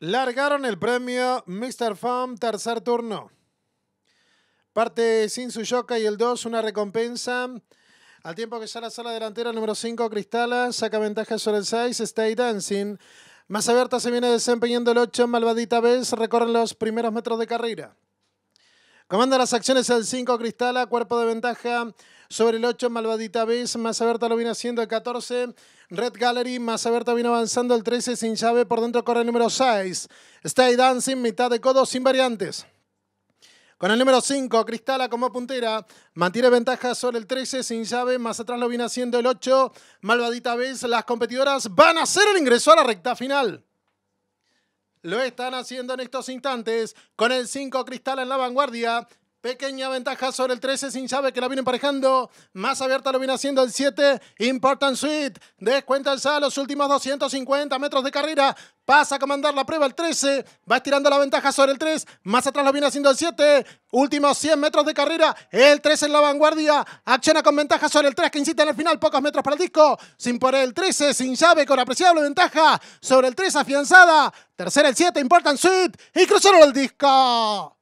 Largaron el premio Mr. Fam tercer turno. Parte sin yoka y el 2, una recompensa. Al tiempo que ya la sala delantera número 5, Cristala, saca ventaja sobre el 6, Stay Dancing. Más abierta se viene desempeñando el 8, Malvadita Vez, recorren los primeros metros de carrera. Comanda las acciones el 5, Cristala, cuerpo de ventaja sobre el 8, Malvadita Vez, más abierta lo viene haciendo el 14, Red Gallery, más abierta viene avanzando el 13, sin llave, por dentro corre el número 6, Stay Dancing, mitad de codo, sin variantes. Con el número 5, Cristala como puntera, mantiene ventaja sobre el 13, sin llave, más atrás lo viene haciendo el 8, Malvadita Vez, las competidoras van a hacer el ingreso a la recta final. Lo están haciendo en estos instantes con el 5 cristal en la vanguardia. Pequeña ventaja sobre el 13, sin llave, que la viene emparejando. Más abierta lo viene haciendo el 7, Important Suite. Descuenta el sal, los últimos 250 metros de carrera. Pasa a comandar la prueba el 13. Va estirando la ventaja sobre el 3. Más atrás lo viene haciendo el 7. Últimos 100 metros de carrera. El 13 en la vanguardia. Acciona con ventaja sobre el 3 que incita en el final. Pocos metros para el disco. Sin por el 13. Sin llave. Con apreciable ventaja sobre el 3 afianzada. Tercera el 7. Important Suite. Y cruzaron el disco.